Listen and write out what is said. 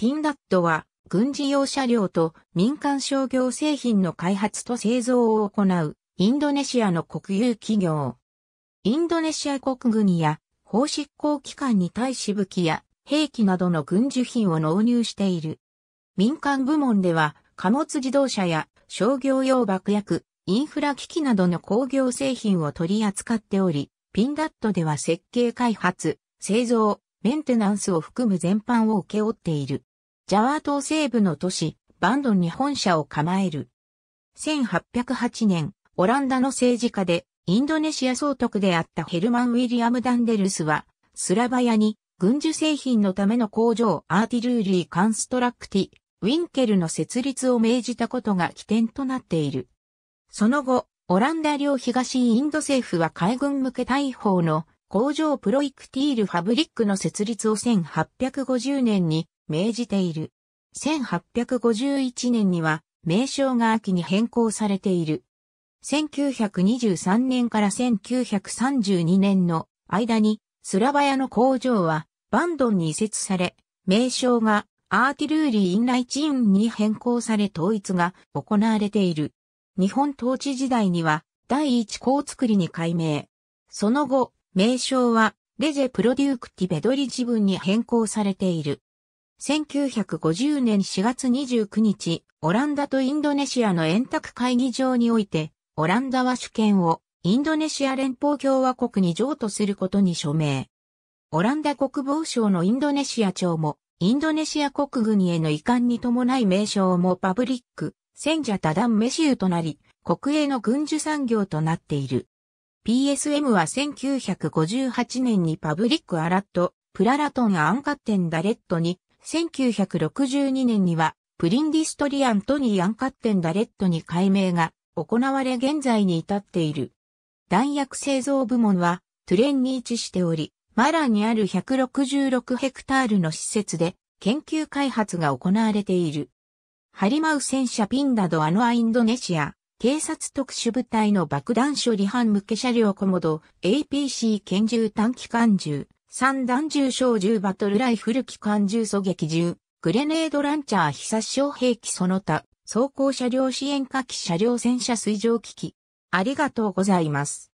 ピンダットは軍事用車両と民間商業製品の開発と製造を行うインドネシアの国有企業。インドネシア国軍や法執行機関に対し武器や兵器などの軍需品を納入している。民間部門では貨物自動車や商業用爆薬、インフラ機器などの工業製品を取り扱っており、ピンダットでは設計開発、製造、メンテナンスを含む全般を請け負っている。ジャワ島西部の都市、バンドンに本社を構える。1808年、オランダの政治家で、インドネシア総督であったヘルマン・ウィリアム・ダンデルスは、スラバヤに軍需製品のための工場アーティルーリー・カンストラクティ、ウィンケルの設立を命じたことが起点となっている。その後、オランダ領東インド政府は海軍向け大砲の工場プロイクティール・ファブリックの設立を1850年に命じている。1851年には名称が秋に変更されている。1923年から1932年の間にスラバヤの工場はバンドンに移設され、名称がアーティルーリー・インライチーンに変更され統一が行われている。日本統治時代には第一項作りに改名。その後、名称はレジェ・プロデュークティ・ベドリ自分に変更されている。1950年4月29日、オランダとインドネシアの円卓会議場において、オランダは主権をインドネシア連邦共和国に譲渡することに署名。オランダ国防省のインドネシア庁も、インドネシア国軍への移管に伴い名称もパブリック、戦者多段メシューとなり、国営の軍需産業となっている。PSM は1958年にパブリックアラット、プララトンアンカッテンダレットに1962年には、プリンディストリアントニー・アンカッテン・ダレットに改名が行われ現在に至っている。弾薬製造部門はトゥレンに位置しており、マラにある166ヘクタールの施設で研究開発が行われている。ハリマウ戦車ピンダドアノアインドネシア、警察特殊部隊の爆弾処理班向け車両コモド、APC 拳銃短期間銃、三弾銃小銃バトルライフル機関銃狙撃銃、グレネードランチャー非殺傷兵器その他、装甲車両支援火器車両戦車水上機器。ありがとうございます。